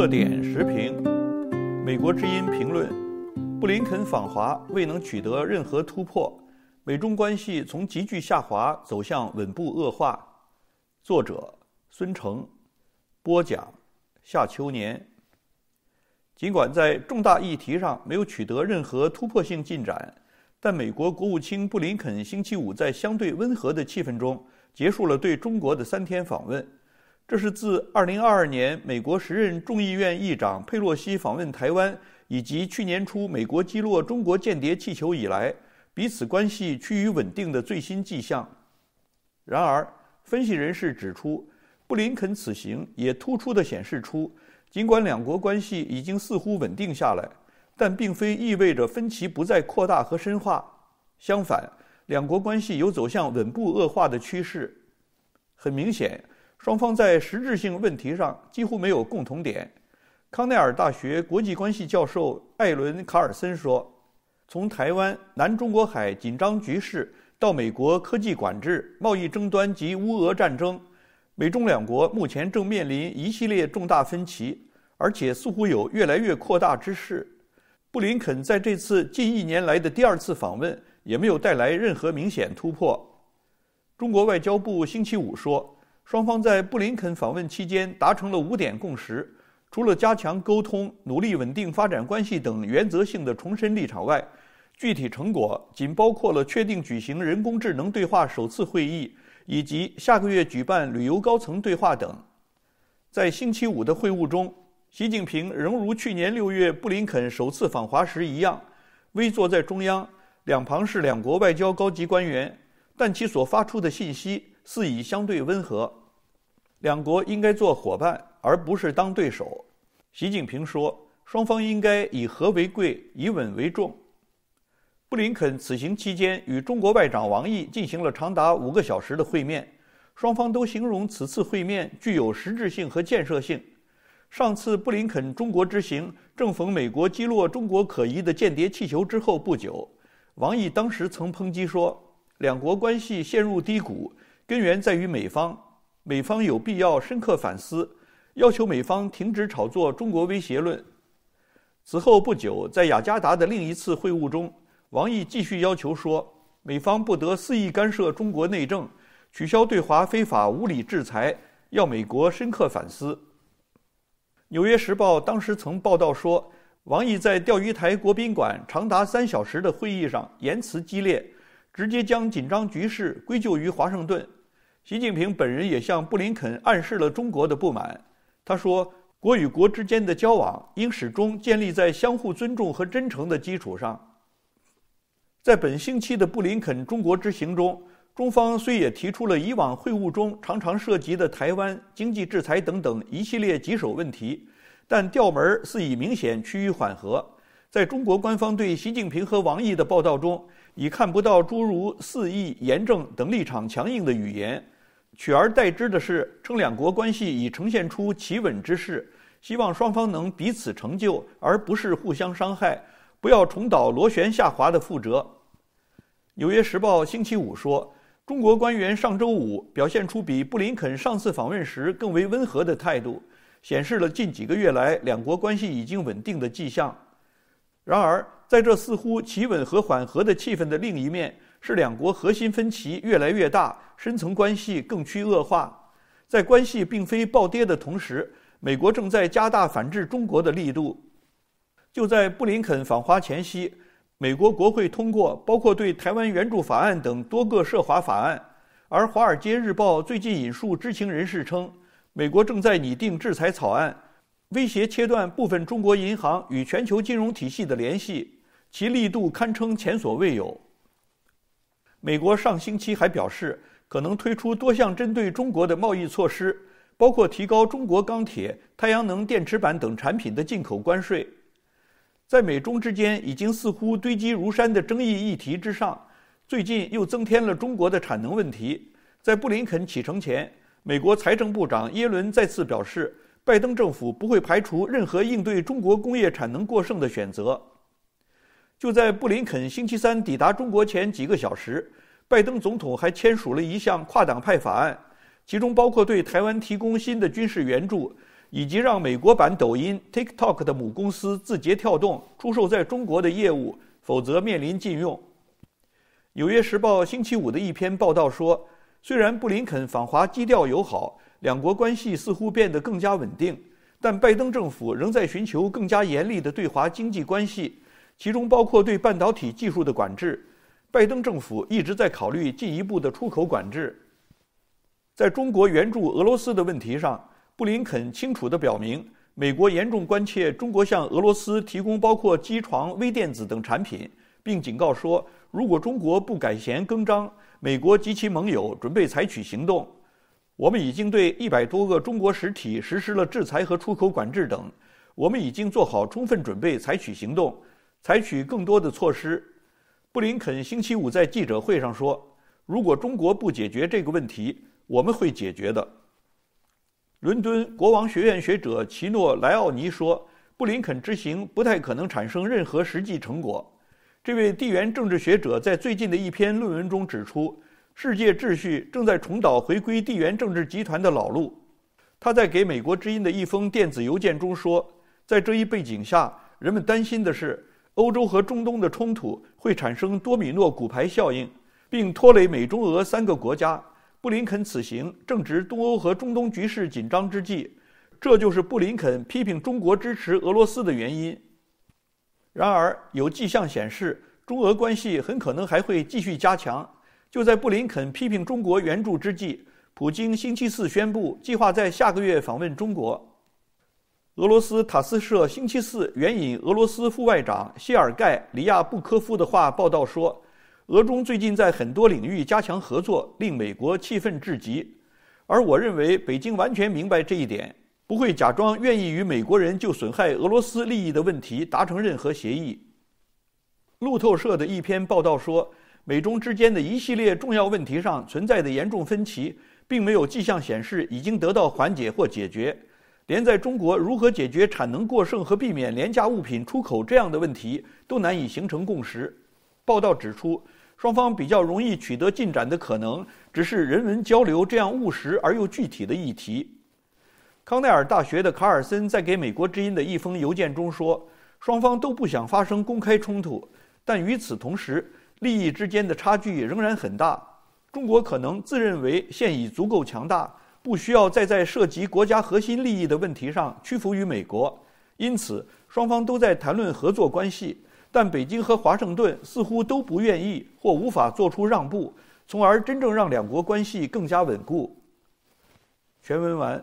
热点时评，《美国之音》评论：布林肯访华未能取得任何突破，美中关系从急剧下滑走向稳步恶化。作者：孙成，播讲：夏秋年。尽管在重大议题上没有取得任何突破性进展，但美国国务卿布林肯星期五在相对温和的气氛中结束了对中国的三天访问。这是自2022年美国时任众议院议长佩洛西访问台湾，以及去年初美国击落中国间谍气球以来，彼此关系趋于稳定的最新迹象。然而，分析人士指出，布林肯此行也突出地显示出，尽管两国关系已经似乎稳定下来，但并非意味着分歧不再扩大和深化。相反，两国关系有走向稳步恶化的趋势。很明显。双方在实质性问题上几乎没有共同点，康奈尔大学国际关系教授艾伦·卡尔森说：“从台湾、南中国海紧张局势到美国科技管制、贸易争端及乌俄战争，美中两国目前正面临一系列重大分歧，而且似乎有越来越扩大之势。”布林肯在这次近一年来的第二次访问也没有带来任何明显突破。中国外交部星期五说。双方在布林肯访问期间达成了五点共识，除了加强沟通、努力稳定发展关系等原则性的重申立场外，具体成果仅包括了确定举行人工智能对话首次会议，以及下个月举办旅游高层对话等。在星期五的会晤中，习近平仍如去年六月布林肯首次访华时一样，微坐在中央，两旁是两国外交高级官员，但其所发出的信息似已相对温和。两国应该做伙伴，而不是当对手。习近平说：“双方应该以和为贵，以稳为重。”布林肯此行期间与中国外长王毅进行了长达五个小时的会面，双方都形容此次会面具有实质性和建设性。上次布林肯中国之行正逢美国击落中国可疑的间谍气球之后不久，王毅当时曾抨击说：“两国关系陷入低谷，根源在于美方。”美方有必要深刻反思，要求美方停止炒作中国威胁论。此后不久，在雅加达的另一次会晤中，王毅继续要求说：“美方不得肆意干涉中国内政，取消对华非法无理制裁，要美国深刻反思。”《纽约时报》当时曾报道说，王毅在钓鱼台国宾馆长达三小时的会议上言辞激烈，直接将紧张局势归咎于华盛顿。习近平本人也向布林肯暗示了中国的不满。他说：“国与国之间的交往应始终建立在相互尊重和真诚的基础上。”在本星期的布林肯中国之行中，中方虽也提出了以往会晤中常常涉及的台湾、经济制裁等等一系列棘手问题，但调门儿似已明显趋于缓和。在中国官方对习近平和王毅的报道中，已看不到诸如“肆意严正”等立场强硬的语言。取而代之的是，称两国关系已呈现出企稳之势，希望双方能彼此成就，而不是互相伤害，不要重蹈螺旋下滑的覆辙。《纽约时报》星期五说，中国官员上周五表现出比布林肯上次访问时更为温和的态度，显示了近几个月来两国关系已经稳定的迹象。然而，在这似乎企稳和缓和的气氛的另一面，是两国核心分歧越来越大，深层关系更趋恶化。在关系并非暴跌的同时，美国正在加大反制中国的力度。就在布林肯访华前夕，美国国会通过包括对台湾援助法案等多个涉华法案。而《华尔街日报》最近引述知情人士称，美国正在拟定制裁草案，威胁切断部分中国银行与全球金融体系的联系。其力度堪称前所未有。美国上星期还表示，可能推出多项针对中国的贸易措施，包括提高中国钢铁、太阳能电池板等产品的进口关税。在美中之间已经似乎堆积如山的争议议题之上，最近又增添了中国的产能问题。在布林肯启程前，美国财政部长耶伦再次表示，拜登政府不会排除任何应对中国工业产能过剩的选择。就在布林肯星期三抵达中国前几个小时，拜登总统还签署了一项跨党派法案，其中包括对台湾提供新的军事援助，以及让美国版抖音 TikTok 的母公司字节跳动出售在中国的业务，否则面临禁用。《纽约时报》星期五的一篇报道说，虽然布林肯访华基调友好，两国关系似乎变得更加稳定，但拜登政府仍在寻求更加严厉的对华经济关系。其中包括对半导体技术的管制，拜登政府一直在考虑进一步的出口管制。在中国援助俄罗斯的问题上，布林肯清楚地表明，美国严重关切中国向俄罗斯提供包括机床、微电子等产品，并警告说，如果中国不改弦更张，美国及其盟友准备采取行动。我们已经对一百多个中国实体实施了制裁和出口管制等，我们已经做好充分准备采取行动。采取更多的措施，布林肯星期五在记者会上说：“如果中国不解决这个问题，我们会解决的。”伦敦国王学院学者奇诺莱奥尼说：“布林肯之行不太可能产生任何实际成果。”这位地缘政治学者在最近的一篇论文中指出，世界秩序正在重蹈回归地缘政治集团的老路。他在给《美国之音》的一封电子邮件中说：“在这一背景下，人们担心的是。”欧洲和中东的冲突会产生多米诺骨牌效应，并拖累美、中、俄三个国家。布林肯此行正值东欧和中东局势紧张之际，这就是布林肯批评中国支持俄罗斯的原因。然而，有迹象显示，中俄关系很可能还会继续加强。就在布林肯批评中国援助之际，普京星期四宣布计划在下个月访问中国。俄罗斯塔斯社星期四援引俄罗斯副外长谢尔盖·里亚布科夫的话报道说，俄中最近在很多领域加强合作，令美国气愤至极。而我认为北京完全明白这一点，不会假装愿意与美国人就损害俄罗斯利益的问题达成任何协议。路透社的一篇报道说，美中之间的一系列重要问题上存在的严重分歧，并没有迹象显示已经得到缓解或解决。连在中国如何解决产能过剩和避免廉价物品出口这样的问题都难以形成共识。报道指出，双方比较容易取得进展的可能只是人文交流这样务实而又具体的议题。康奈尔大学的卡尔森在给美国之音的一封邮件中说：“双方都不想发生公开冲突，但与此同时，利益之间的差距仍然很大。中国可能自认为现已足够强大。”不需要再在涉及国家核心利益的问题上屈服于美国，因此双方都在谈论合作关系，但北京和华盛顿似乎都不愿意或无法做出让步，从而真正让两国关系更加稳固。全文完。